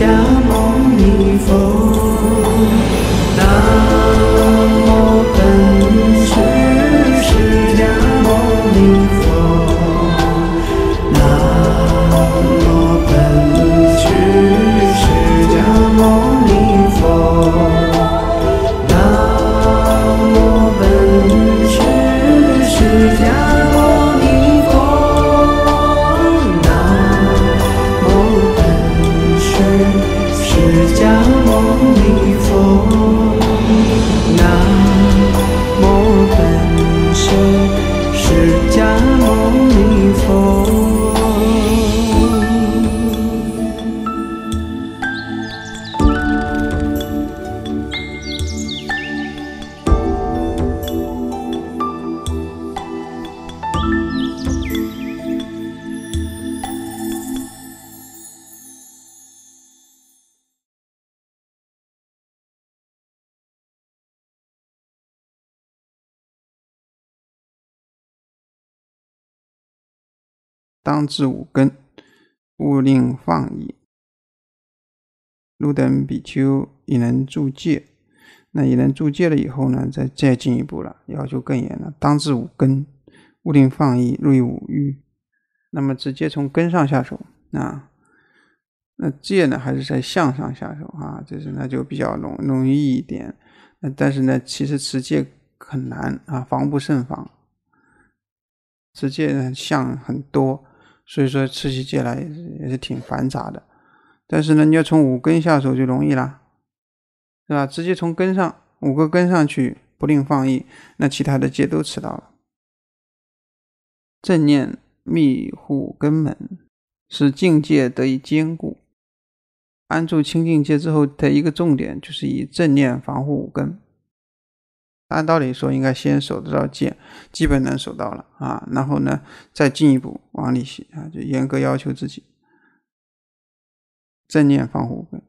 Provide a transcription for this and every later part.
笑。当至五根，勿令放逸。路等比丘已能住戒，那已能住戒了以后呢，再再进一步了，要求更严了。当至五根，勿令放逸，入于五欲。那么直接从根上下手啊，那戒呢还是在相上下手啊，就是那就比较容容易一点。那但是呢，其实持戒很难啊，防不胜防。持戒呢，相很多。所以说，吃起戒来也是也是挺繁杂的，但是呢，你要从五根下手就容易啦，是吧？直接从根上五个根上去不令放逸，那其他的戒都迟到了。正念密护根本，使境界得以坚固。安住清净戒之后的一个重点，就是以正念防护五根。按道理说，应该先守得到戒，基本能守到了啊。然后呢，再进一步往里写啊，就严格要求自己，正念防护根，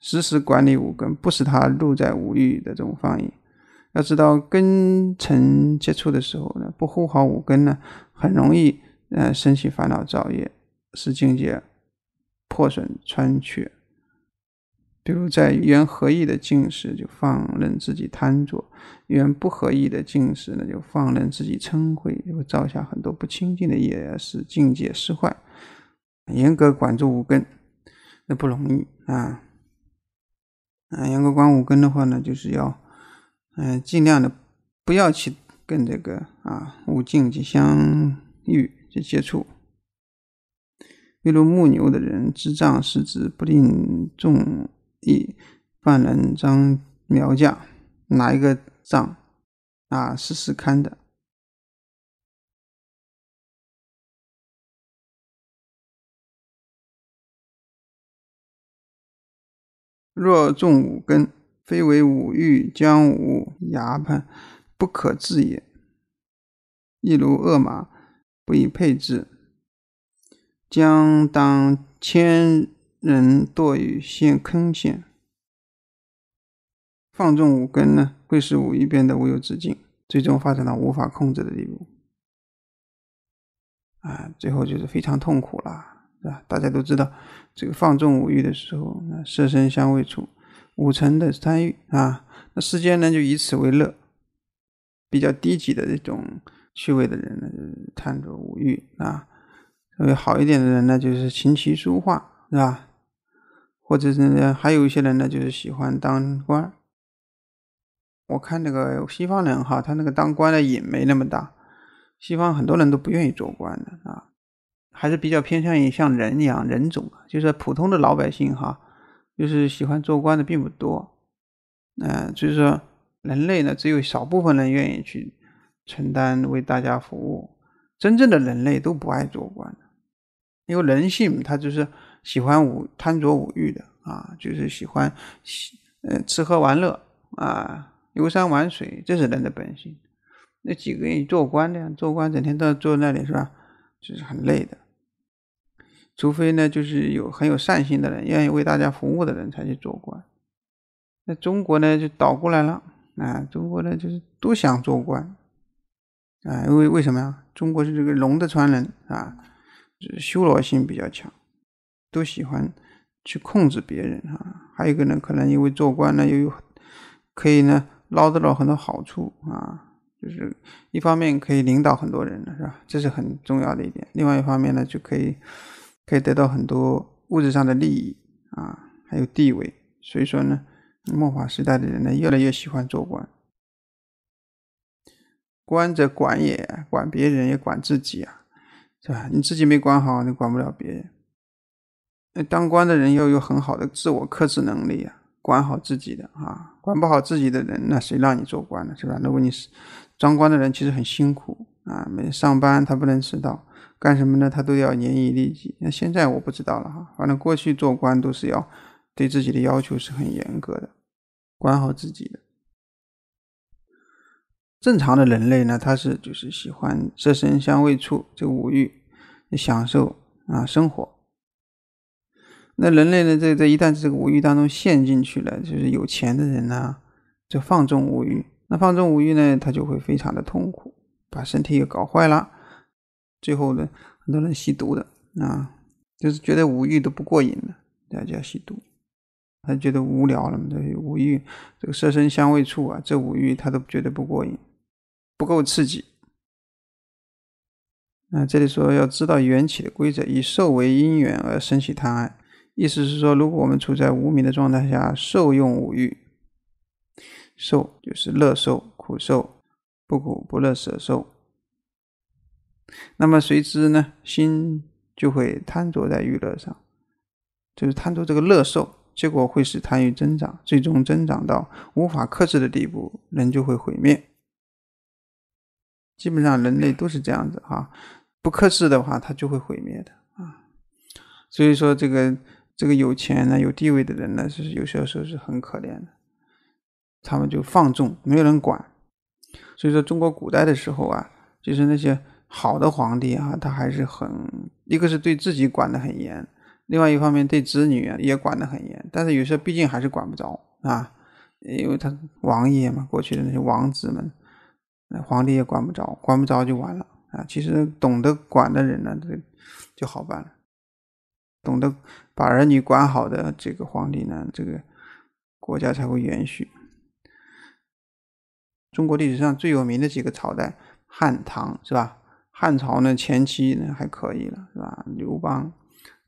时时管理五根，不使它入在五欲的这种方逸。要知道，根尘接触的时候呢，不护好五根呢，很容易呃生起烦恼造业，使境界破损穿缺。比如在缘合意的境时，就放任自己贪着；缘不合意的境时，呢，就放任自己嗔恚，就会造下很多不清净的业，使境界失坏。严格管住五根，那不容易啊！啊，严格管五根的话呢，就是要嗯，尽量的不要去跟这个啊五境去相遇、去接触。比如牧牛的人，智障是指不定重。以犯人张苗架拿一个杖啊试试看的。若中五根，非为五欲，将五牙盘不可治也。亦如恶马，不以配之，将当千。人堕于陷坑陷，放纵五根呢，会使五欲变得无有止境，最终发展到无法控制的地步。啊，最后就是非常痛苦了，是吧？大家都知道，这个放纵五欲的时候，那色身香味触，五层的贪欲啊，那世间呢就以此为乐，比较低级的这种趣味的人呢，就是贪着五欲啊；稍微好一点的人呢，就是琴棋书画，是吧？或者是还有一些人呢，就是喜欢当官。我看那个西方人哈，他那个当官的瘾没那么大。西方很多人都不愿意做官的啊，还是比较偏向于像人一样人种，就是普通的老百姓哈，就是喜欢做官的并不多。嗯，就是说人类呢，只有少部分人愿意去承担为大家服务。真正的人类都不爱做官的，因为人性他就是。喜欢五贪着五欲的啊，就是喜欢，呃，吃喝玩乐啊，游山玩水，这是人的本性。那几个人做官的？做官整天要坐那里是吧？就是很累的。除非呢，就是有很有善心的人，愿意为大家服务的人才去做官。那中国呢就倒过来了啊！中国呢就是都想做官啊，因为为什么呀？中国是这个龙的传人啊，修罗性比较强。都喜欢去控制别人啊，还有一个呢，可能因为做官呢，又有可以呢捞得到很多好处啊，就是一方面可以领导很多人，是吧？这是很重要的一点。另外一方面呢，就可以可以得到很多物质上的利益啊，还有地位。所以说呢，末法时代的人呢，越来越喜欢做官。官则管也，管别人也管自己啊，是吧？你自己没管好，你管不了别人。那当官的人要有很好的自我克制能力啊，管好自己的啊，管不好自己的人，那谁让你做官呢？是吧？如果你是当官的人，其实很辛苦啊，天上班他不能迟到，干什么呢？他都要严以律己。那现在我不知道了哈，反正过去做官都是要对自己的要求是很严格的，管好自己的。正常的人类呢，他是就是喜欢色身相味触这五欲，享受啊生活。那人类呢？在这一旦这个五欲当中陷进去了，就是有钱的人呢，就放纵五欲。那放纵五欲呢，他就会非常的痛苦，把身体也搞坏了。最后呢，很多人吸毒的啊，就是觉得五欲都不过瘾了，大家吸毒，他觉得无聊了，五欲这个色身相味触啊，这五欲他都觉得不过瘾，不够刺激。那这里说要知道缘起的规则，以受为因缘而生起贪爱。意思是说，如果我们处在无明的状态下，受用五欲，受就是乐受、苦受、不苦不乐舍受。那么随之呢，心就会贪着在欲乐上，就是贪着这个乐受，结果会使贪欲增长，最终增长到无法克制的地步，人就会毁灭。基本上人类都是这样子哈，不克制的话，它就会毁灭的啊。所以说这个。这个有钱呢、有地位的人呢，是有些时候是很可怜的。他们就放纵，没有人管。所以说，中国古代的时候啊，就是那些好的皇帝啊，他还是很一个是对自己管得很严，另外一方面对子女啊也管得很严。但是有时候毕竟还是管不着啊，因为他王爷嘛，过去的那些王子们，皇帝也管不着，管不着就完了啊。其实懂得管的人呢，这就好办了，懂得。把儿女管好的这个皇帝呢，这个国家才会延续。中国历史上最有名的几个朝代，汉唐是吧？汉朝呢前期呢还可以了，是吧？刘邦，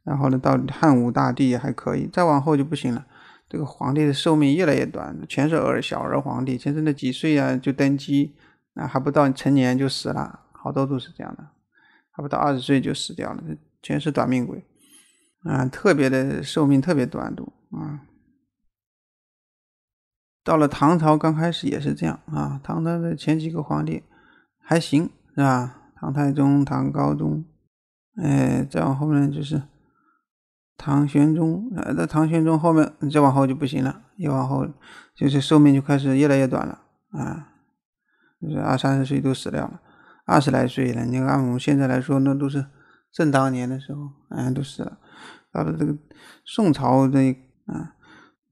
然后呢到汉武大帝还可以，再往后就不行了。这个皇帝的寿命越来越短，全是儿小儿皇帝，天生那几岁啊就登基，那还不到成年就死了，好多都是这样的，还不到二十岁就死掉了，全是短命鬼。啊，特别的寿命特别短度啊。到了唐朝刚开始也是这样啊，唐朝的前几个皇帝还行是吧？唐太宗、唐高宗，哎，再往后面就是唐玄宗。那唐玄宗后面再往后就不行了，越往后就是寿命就开始越来越短了啊，就是二三十岁都死掉了，二十来岁了，你看我们现在来说那都是。正当年的时候，哎，都死了。到了这个宋朝，的啊，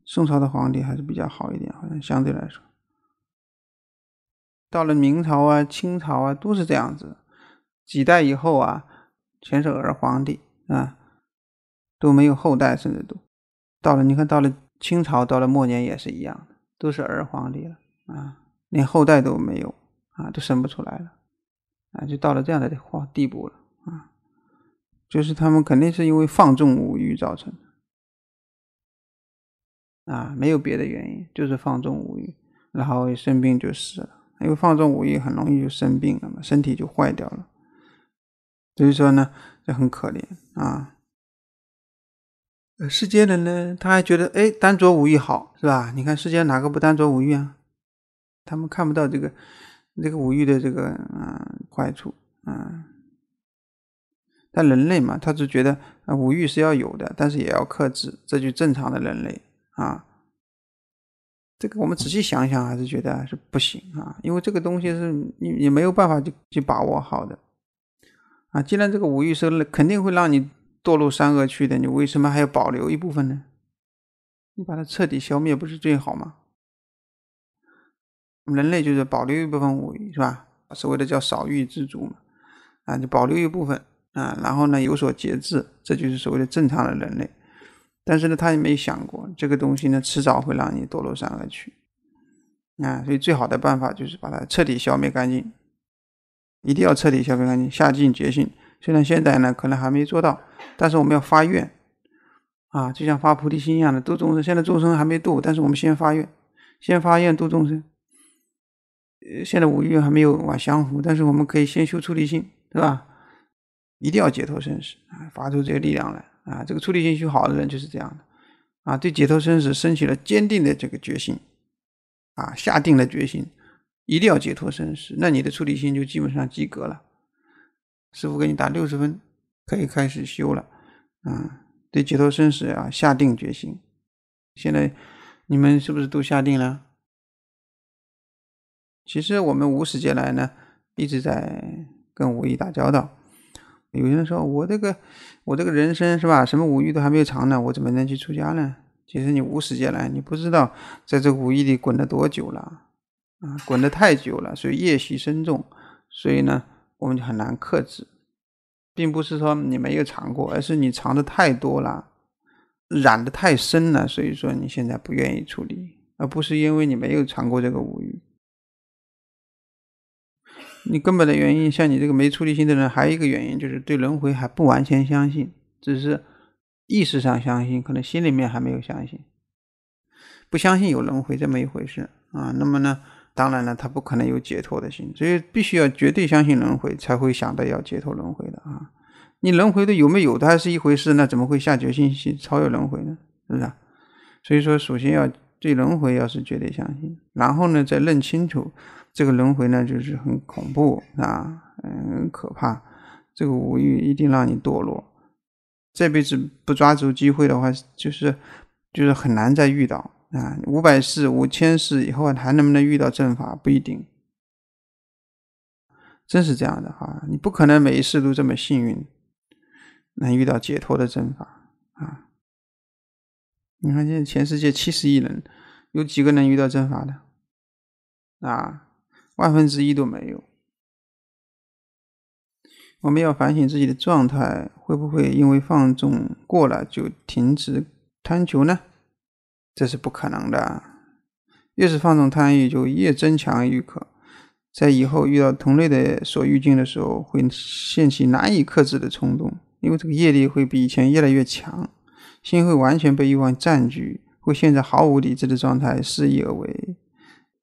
宋朝的皇帝还是比较好一点，好像相对来说。到了明朝啊、清朝啊，都是这样子。几代以后啊，全是儿皇帝啊，都没有后代，甚至都到了你看到了清朝到了末年也是一样的，都是儿皇帝了啊，连后代都没有啊，都生不出来了啊，就到了这样的地步了。就是他们肯定是因为放纵无欲造成的啊，没有别的原因，就是放纵无欲，然后一生病就死了。因为放纵无欲很容易就生病了嘛，身体就坏掉了。所以说呢，这很可怜啊。呃，世间人呢，他还觉得哎，单着无欲好是吧？你看世间哪个不单着无欲啊？他们看不到这个，这个无欲的这个啊坏处啊。但人类嘛，他就觉得啊，五欲是要有的，但是也要克制，这就正常的人类啊。这个我们仔细想想，还是觉得是不行啊，因为这个东西是你你没有办法去去把握好的啊。既然这个五欲是肯定会让你堕入三恶去的，你为什么还要保留一部分呢？你把它彻底消灭不是最好吗？人类就是保留一部分五欲，是吧？所谓的叫少欲知足嘛，啊，你保留一部分。啊，然后呢，有所节制，这就是所谓的正常的人类。但是呢，他也没想过这个东西呢，迟早会让你堕落上恶去。啊，所以最好的办法就是把它彻底消灭干净，一定要彻底消灭干净，下尽决心。虽然现在呢，可能还没做到，但是我们要发愿，啊，就像发菩提心一样的度众生。现在众生还没度，但是我们先发愿，先发愿度众生。呃，现在五欲还没有往相扶，但是我们可以先修出离心，对吧？一定要解脱生死啊！发出这个力量来啊！这个出离心修好的人就是这样的啊！对解脱生死升起了坚定的这个决心啊，下定了决心，一定要解脱生死。那你的出离心就基本上及格了，师傅给你打六十分，可以开始修了啊！对解脱生死啊，下定决心。现在你们是不是都下定了？其实我们无始劫来呢，一直在跟武欲打交道。有些人说，我这个我这个人生是吧，什么五欲都还没有尝呢，我怎么能去出家呢？其实你无时间来，你不知道在这五欲里滚了多久了，啊，滚得太久了，所以业习深重，所以呢，我们就很难克制，并不是说你没有尝过，而是你尝的太多了，染得太深了，所以说你现在不愿意处理，而不是因为你没有尝过这个五欲。你根本的原因，像你这个没出离心的人，还有一个原因就是对轮回还不完全相信，只是意识上相信，可能心里面还没有相信，不相信有轮回这么一回事啊。那么呢，当然了，他不可能有解脱的心，所以必须要绝对相信轮回，才会想到要解脱轮回的啊。你轮回的有没有的还是一回事，那怎么会下决心去超越轮回呢？是不是？所以说，首先要对轮回要是绝对相信，然后呢，再认清楚。这个轮回呢，就是很恐怖啊，嗯，可怕。这个无欲一定让你堕落，这辈子不抓住机会的话，就是就是很难再遇到啊。五百世、五千世以后还能不能遇到正法，不一定。真是这样的哈，你不可能每一世都这么幸运，能遇到解脱的正法啊。你看，现在全世界七十亿人，有几个能遇到正法的啊？万分之一都没有。我们要反省自己的状态，会不会因为放纵过了就停止贪求呢？这是不可能的。越是放纵贪欲，就越增强欲渴，在以后遇到同类的所欲境的时候，会掀起难以克制的冲动，因为这个业力会比以前越来越强，心会完全被欲望占据，会陷在毫无理智的状态，肆意而为。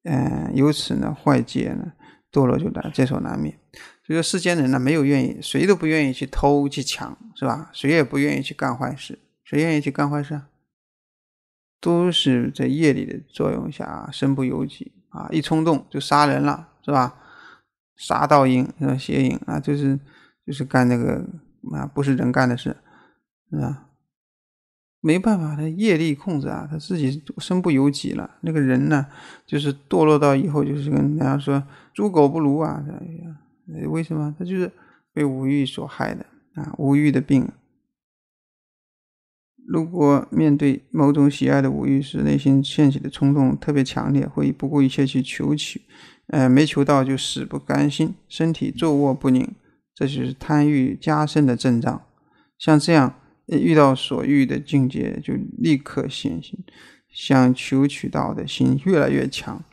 嗯，由此呢，坏戒呢，堕落就难，在所难免。所以说世间人呢，没有愿意，谁都不愿意去偷去抢，是吧？谁也不愿意去干坏事，谁愿意去干坏事？啊？都是在业力的作用下，身不由己啊！一冲动就杀人了，是吧？杀盗淫吧？邪淫啊，就是就是干那个啊，不是人干的事，啊。没办法，他业力控制啊，他自己身不由己了。那个人呢，就是堕落到以后就是跟人家说猪狗不如啊为什么？他就是被无欲所害的啊！无欲的病。如果面对某种喜爱的无欲时，内心掀起的冲动特别强烈，会不顾一切去求取，呃，没求到就死不甘心，身体坐卧不宁，这就是贪欲加深的症状。像这样。遇到所欲的境界，就立刻现形，想求取道的心越来越强。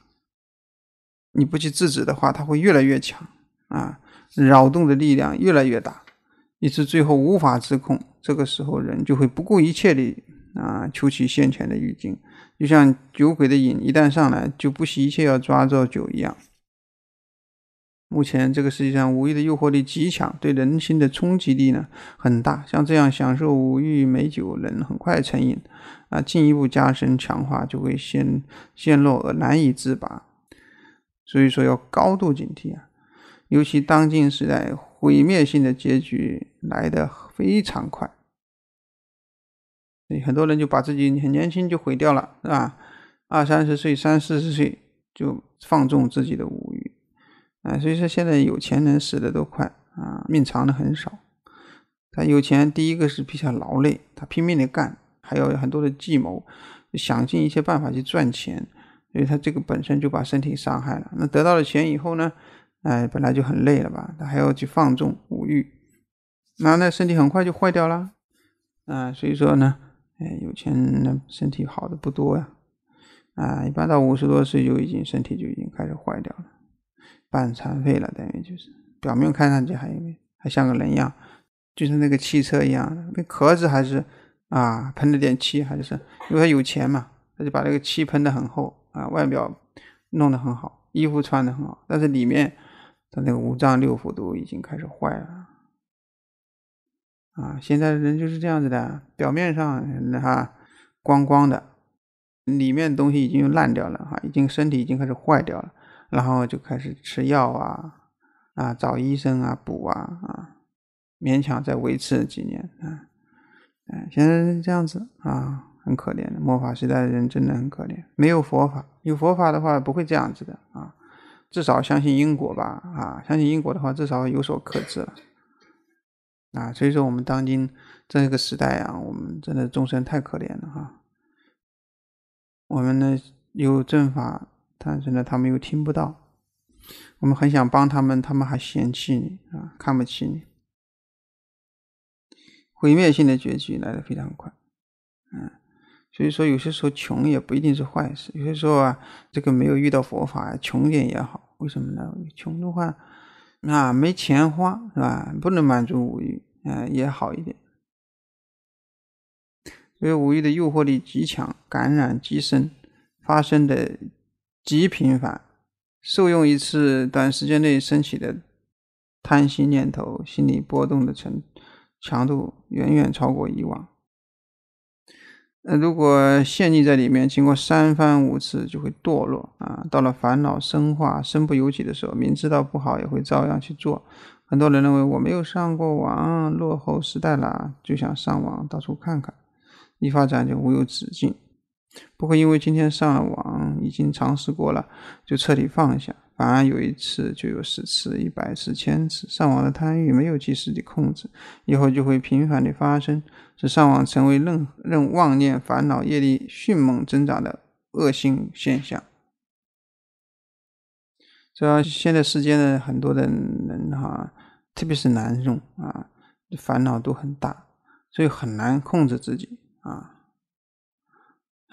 你不去制止的话，它会越来越强，啊，扰动的力量越来越大，以致最后无法自控。这个时候，人就会不顾一切的啊，求取先前的欲境，就像酒鬼的瘾一旦上来，就不惜一切要抓着酒一样。目前这个世界上五欲的诱惑力极强，对人心的冲击力呢很大。像这样享受五欲美酒，人很快成瘾，啊，进一步加深强化，就会陷陷落而难以自拔。所以说要高度警惕啊！尤其当今时代，毁灭性的结局来的非常快，所很多人就把自己很年轻就毁掉了，是吧？二三十岁、三四十岁就放纵自己的五啊，所以说现在有钱人死的都快啊，命长的很少。他有钱，第一个是比较劳累，他拼命的干，还有很多的计谋，想尽一切办法去赚钱，所以他这个本身就把身体伤害了。那得到了钱以后呢，哎，本来就很累了吧，他还要去放纵无欲，那那身体很快就坏掉了。啊，所以说呢，哎，有钱人身体好的不多呀。啊，一般到五十多岁就已经身体就已经开始坏掉了。半残废了，等于就是表面看上去还还像个人样，就像那个汽车一样，那壳子还是啊喷了点漆，还是因为他有钱嘛，他就把那个漆喷的很厚啊，外表弄得很好，衣服穿的很好，但是里面他那个五脏六腑都已经开始坏了啊！现在的人就是这样子的，表面上哈光光的，里面东西已经烂掉了哈，已经身体已经开始坏掉了。然后就开始吃药啊啊，找医生啊补啊啊，勉强再维持几年啊，嗯，现在这样子啊，很可怜的。末法时代的人真的很可怜，没有佛法，有佛法的话不会这样子的啊。至少相信因果吧啊，相信因果的话，至少有所克制了啊。所以说，我们当今这个时代啊，我们真的众生太可怜了哈。我们呢，有正法。但是呢，他们又听不到，我们很想帮他们，他们还嫌弃你啊，看不起你，毁灭性的结局来的非常快，嗯，所以说有些时候穷也不一定是坏事，有些时候啊，这个没有遇到佛法穷点也好，为什么呢？穷的话啊，没钱花是吧？不能满足五欲，嗯，也好一点，所以五欲的诱惑力极强，感染极深，发生的。极频繁，受用一次，短时间内升起的贪心念头、心理波动的程强度远远超过以往。那如果陷溺在里面，经过三番五次，就会堕落啊！到了烦恼深化、身不由己的时候，明知道不好，也会照样去做。很多人认为我没有上过网，落后时代了，就想上网，到处看看，一发展就无有止境。不会因为今天上网已经尝试过了，就彻底放下。反而有一次就有十次、一百次、千次上网的贪欲没有及时的控制，以后就会频繁的发生，使上网成为任任妄念、烦恼、业力迅猛增长的恶性现象。所以现在世间的很多的人哈，特别是男生啊，烦恼都很大，所以很难控制自己啊。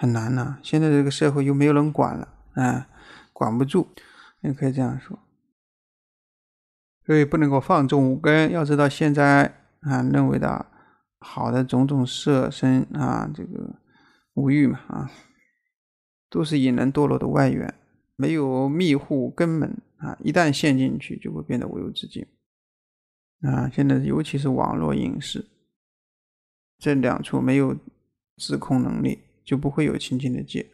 很难呐，现在这个社会又没有人管了，啊，管不住，也可以这样说。所以不能够放纵无根。要知道现在啊，认为的好的种种色身啊，这个无欲嘛啊，都是引人堕落的外缘，没有密护根本啊，一旦陷进去就会变得无有止境啊。现在尤其是网络影视这两处没有自控能力。就不会有清净的戒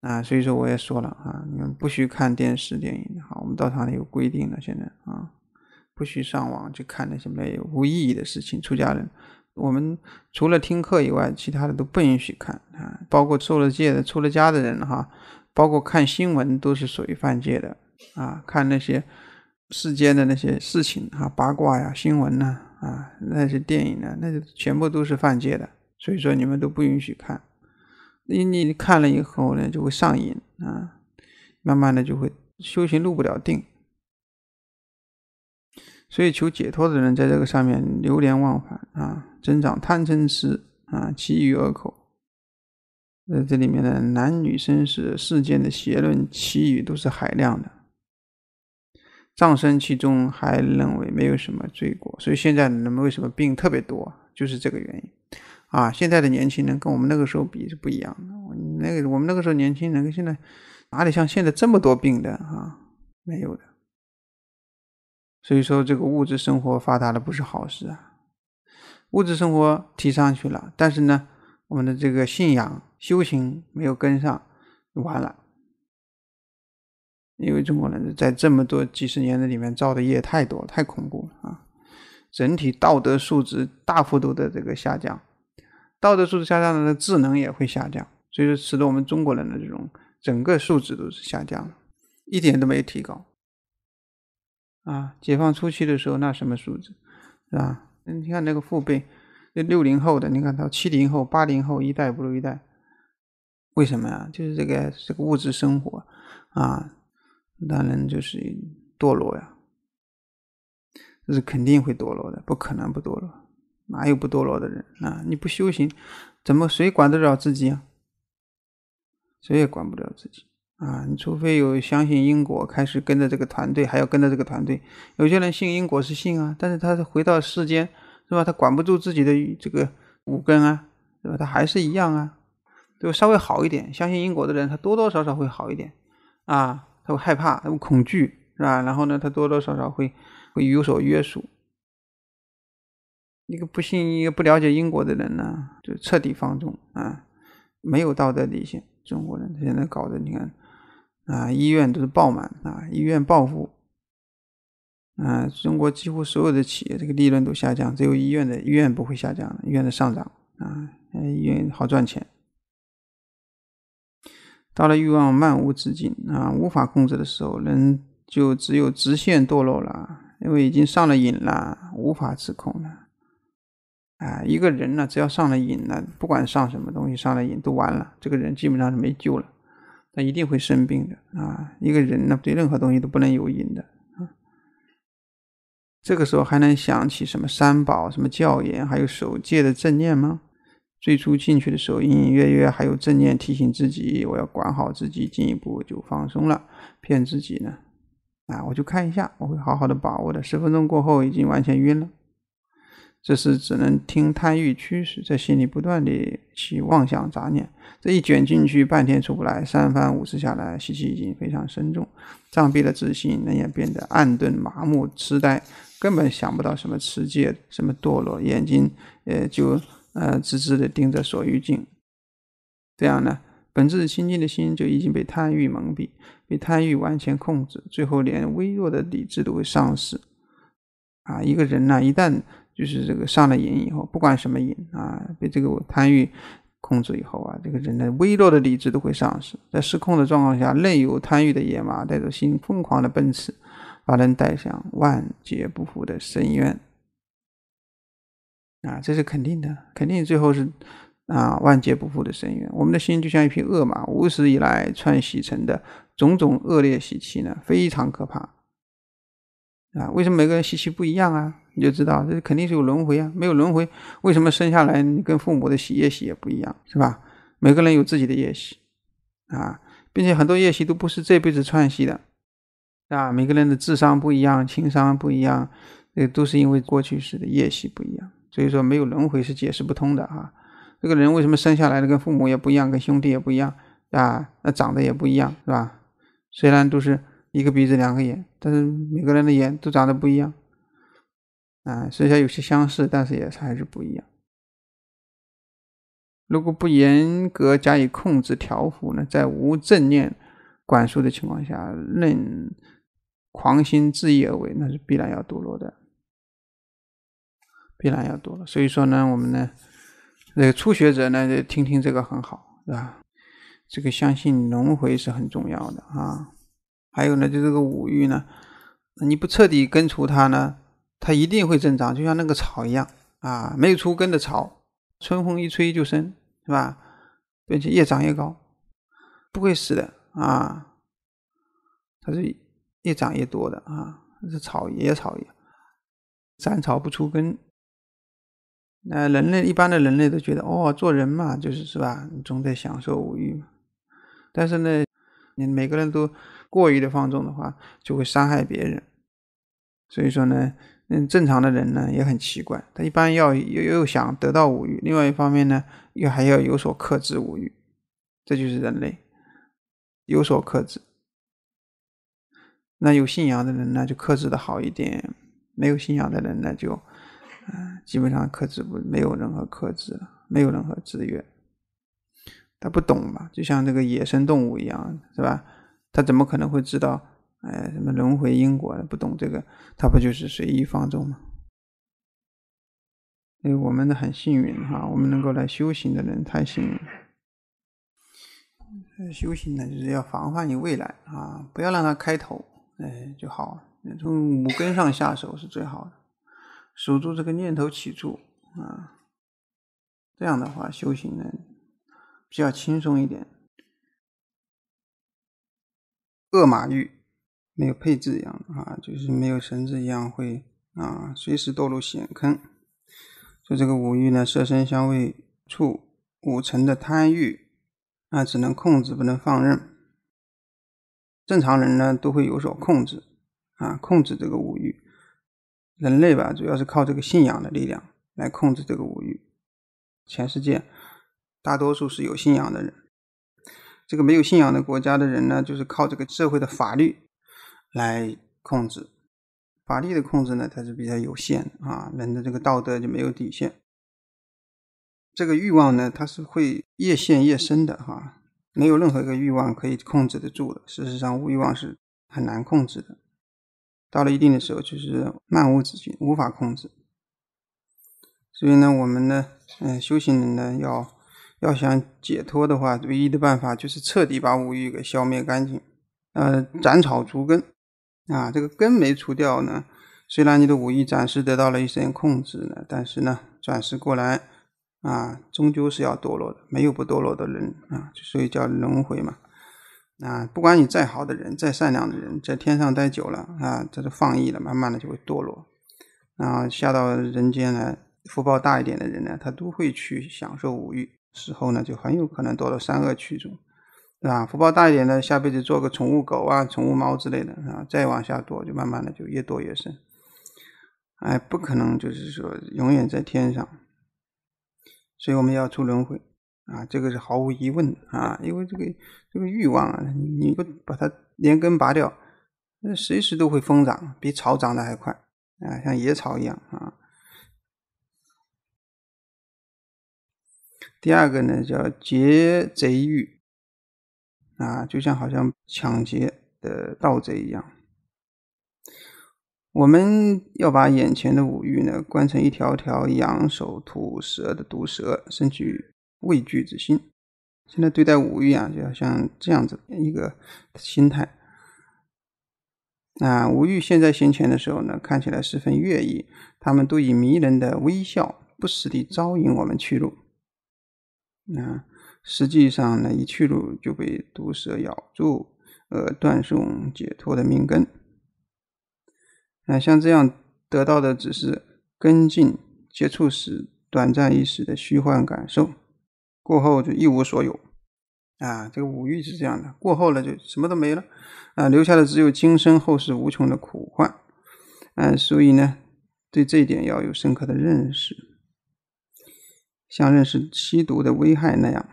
啊，所以说我也说了啊，你们不许看电视、电影。好，我们道场有规定的，现在啊，不许上网去看那些没有无意义的事情。出家人，我们除了听课以外，其他的都不允许看啊，包括受了戒的、出了家的人哈，包括看新闻都是属于犯戒的啊，看那些世间的那些事情啊，八卦呀、新闻呐啊，那些电影呢，那就全部都是犯戒的。所以说你们都不允许看，你你看了以后呢，就会上瘾啊，慢慢的就会修行入不了定。所以求解脱的人在这个上面流连忘返啊，增长贪嗔痴啊，其余恶口。那这里面的男女生死世间的邪论其余都是海量的，葬身其中还认为没有什么罪过。所以现在人们为什么病特别多，就是这个原因。啊，现在的年轻人跟我们那个时候比是不一样的。那个我们那个时候年轻人跟现在哪里像现在这么多病的啊？没有的。所以说，这个物质生活发达了不是好事啊。物质生活提上去了，但是呢，我们的这个信仰修行没有跟上，完了。因为中国人在这么多几十年的里面造的业太多了，太恐怖了啊！整体道德素质大幅度的这个下降。道德素质下降了，那智能也会下降，所以说使得我们中国人的这种整个素质都是下降了，一点都没提高。啊，解放初期的时候，那什么素质，是吧？你看那个父辈，那六零后的，你看到七零后、八零后，一代不如一代，为什么呀？就是这个这个物质生活，啊，让人就是堕落呀，这是肯定会堕落的，不可能不堕落。哪有不堕落的人啊？你不修行，怎么谁管得了自己啊？谁也管不了自己啊！你除非有相信因果，开始跟着这个团队，还要跟着这个团队。有些人信因果是信啊，但是他回到世间是吧？他管不住自己的这个五根啊，对吧？他还是一样啊，就稍微好一点。相信因果的人，他多多少少会好一点啊，他会害怕，他会恐惧，是吧？然后呢，他多多少少会会有所约束。一个不信、一个不了解英国的人呢，就彻底放纵啊，没有道德底线。中国人现在搞的，你看啊，医院都是爆满啊，医院暴富啊，中国几乎所有的企业这个利润都下降，只有医院的医院不会下降，医院的上涨啊，医院好赚钱。到了欲望漫无止境啊、无法控制的时候，人就只有直线堕落了，因为已经上了瘾了，无法自控了。啊，一个人呢，只要上了瘾呢，不管上什么东西上了瘾都完了，这个人基本上是没救了，他一定会生病的啊！一个人呢，对任何东西都不能有瘾的啊！这个时候还能想起什么三宝、什么教言，还有守戒的正念吗？最初进去的时候，隐隐约约还有正念提醒自己，我要管好自己，进一步就放松了，骗自己呢。啊，我就看一下，我会好好的把握的。十分钟过后，已经完全晕了。这是只能听贪欲驱使，在心里不断地起妄想杂念，这一卷进去半天出不来，三番五次下来，习气已经非常深重，障蔽了自信，人也变得暗钝、麻木、痴呆，根本想不到什么持戒、什么堕落，眼睛也就呃直直地盯着所欲境。这样呢，本自清净的心就已经被贪欲蒙蔽，被贪欲完全控制，最后连微弱的理智都会丧失。啊，一个人呢，一旦就是这个上了瘾以后，不管什么瘾啊，被这个贪欲控制以后啊，这个人的微弱的理智都会丧失，在失控的状况下，任由贪欲的野马带着心疯狂的奔驰，把人带向万劫不复的深渊。啊，这是肯定的，肯定最后是啊万劫不复的深渊。我们的心就像一匹恶马，无始以来串起成的种种恶劣习气呢，非常可怕。啊，为什么每个人习气不一样啊？你就知道这肯定是有轮回啊！没有轮回，为什么生下来你跟父母的业习也不一样，是吧？每个人有自己的业习啊，并且很多业习都不是这辈子串习的，啊，每个人的智商不一样，情商不一样，这都是因为过去式的业习不一样。所以说，没有轮回是解释不通的啊！这个人为什么生下来的跟父母也不一样，跟兄弟也不一样啊，那长得也不一样，是吧？虽然都是。一个鼻子两个眼，但是每个人的眼都长得不一样，啊，虽然有些相似，但是也还是不一样。如果不严格加以控制调幅呢，在无正念管束的情况下，任狂心自意而为，那是必然要堕落的，必然要堕落。所以说呢，我们呢，那个初学者呢，听听这个很好，是吧？这个相信轮回是很重要的啊。还有呢，就这个五欲呢，你不彻底根除它呢，它一定会增长，就像那个草一样啊，没有除根的草，春风一吹就生，是吧？并且越长越高，不会死的啊，它是越长越多的啊，那是草野草一样，斩草不出根。那人类一般的人类都觉得哦，做人嘛，就是是吧？你总得享受五欲，但是呢，你每个人都。过于的放纵的话，就会伤害别人。所以说呢，嗯，正常的人呢也很奇怪，他一般要又又想得到五欲，另外一方面呢，又还要有所克制五欲。这就是人类有所克制。那有信仰的人呢，就克制的好一点；没有信仰的人呢，就嗯，基本上克制不没有任何克制，没有任何制约。他不懂嘛，就像这个野生动物一样，是吧？他怎么可能会知道？哎，什么轮回因果，不懂这个，他不就是随意放纵吗？为我们呢很幸运哈，我们能够来修行的人太幸运。修行呢，就是要防范于未来啊，不要让它开头，哎，就好。从五根上下手是最好的，守住这个念头起处啊，这样的话修行呢比较轻松一点。恶马欲没有配置一样啊，就是没有绳子一样会啊，随时堕入险坑。就这个五欲呢，色身香味触五尘的贪欲啊，只能控制，不能放任。正常人呢，都会有所控制啊，控制这个五欲。人类吧，主要是靠这个信仰的力量来控制这个五欲。全世界大多数是有信仰的人。这个没有信仰的国家的人呢，就是靠这个社会的法律来控制，法律的控制呢，它是比较有限啊，人的这个道德就没有底线，这个欲望呢，它是会越陷越深的哈，没有任何一个欲望可以控制得住的。事实上，欲望是很难控制的，到了一定的时候，就是漫无止境，无法控制。所以呢，我们呢，嗯，修行人呢，要。要想解脱的话，唯一的办法就是彻底把五欲给消灭干净，呃，斩草除根，啊，这个根没除掉呢，虽然你的五欲暂时得到了一些控制呢，但是呢，转世过来啊，终究是要堕落的，没有不堕落的人啊，所以叫轮回嘛。啊，不管你再好的人，再善良的人，在天上待久了啊，他是放逸了，慢慢的就会堕落。啊，下到人间来，福报大一点的人呢，他都会去享受五欲。时候呢，就很有可能堕到三恶趣中，啊，福报大一点的，下辈子做个宠物狗啊、宠物猫之类的，啊，再往下堕，就慢慢的就越堕越深，哎，不可能就是说永远在天上，所以我们要出轮回，啊，这个是毫无疑问的啊，因为这个这个欲望啊，你不把它连根拔掉，那随时都会疯长，比草长得还快，啊，像野草一样啊。第二个呢，叫劫贼欲啊，就像好像抢劫的盗贼一样。我们要把眼前的五欲呢，关成一条条羊首吐舌的毒蛇，生起畏惧之心。现在对待五欲啊，就要像这样子一个心态。啊，五欲现在先前的时候呢，看起来十分悦意，他们都以迷人的微笑，不时地招引我们去路。啊，实际上呢，一去路就被毒蛇咬住，呃，断送解脱的命根。啊，像这样得到的只是根进、接触时短暂一时的虚幻感受，过后就一无所有。啊，这个五欲是这样的，过后了就什么都没了，啊，留下的只有今生后世无穷的苦患。啊，所以呢，对这一点要有深刻的认识。像认识吸毒的危害那样，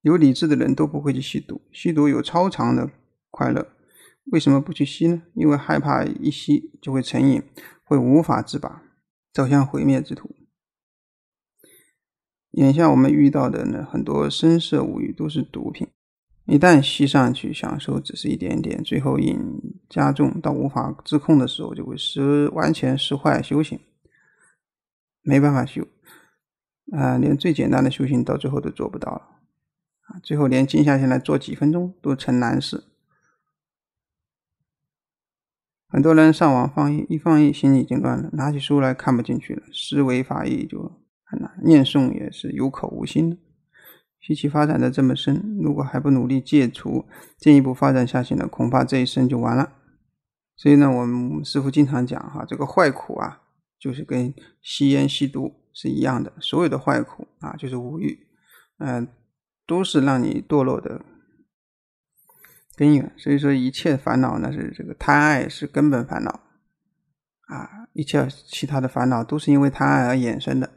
有理智的人都不会去吸毒。吸毒有超长的快乐，为什么不去吸呢？因为害怕一吸就会成瘾，会无法自拔，走向毁灭之途。眼下我们遇到的呢，很多声色物欲都是毒品，一旦吸上去享受，只是一点点，最后瘾加重到无法自控的时候，就会失完全失坏修行，没办法修。啊，连最简单的修行到最后都做不到了，啊，最后连静下心来做几分钟都成难事。很多人上网放逸，一放逸心已经乱了，拿起书来看不进去了，思维法义就很难，念诵也是有口无心。的。习气发展的这么深，如果还不努力戒除，进一步发展下去呢，恐怕这一生就完了。所以呢，我们师傅经常讲哈，这个坏苦啊，就是跟吸烟吸毒。是一样的，所有的坏苦啊，就是无欲，嗯，都是让你堕落的根源。所以说，一切烦恼那是这个贪爱是根本烦恼啊，一切其他的烦恼都是因为贪爱而衍生的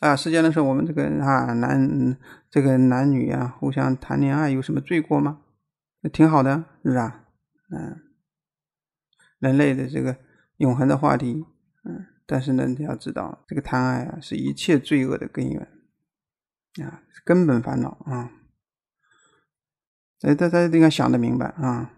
啊。世间的候，我们这个啊，男这个男女啊，互相谈恋爱有什么罪过吗？挺好的，是不是啊？嗯，人类的这个永恒的话题，嗯。但是呢，你要知道，这个贪爱啊，是一切罪恶的根源，啊，根本烦恼啊，在大家应该想得明白啊。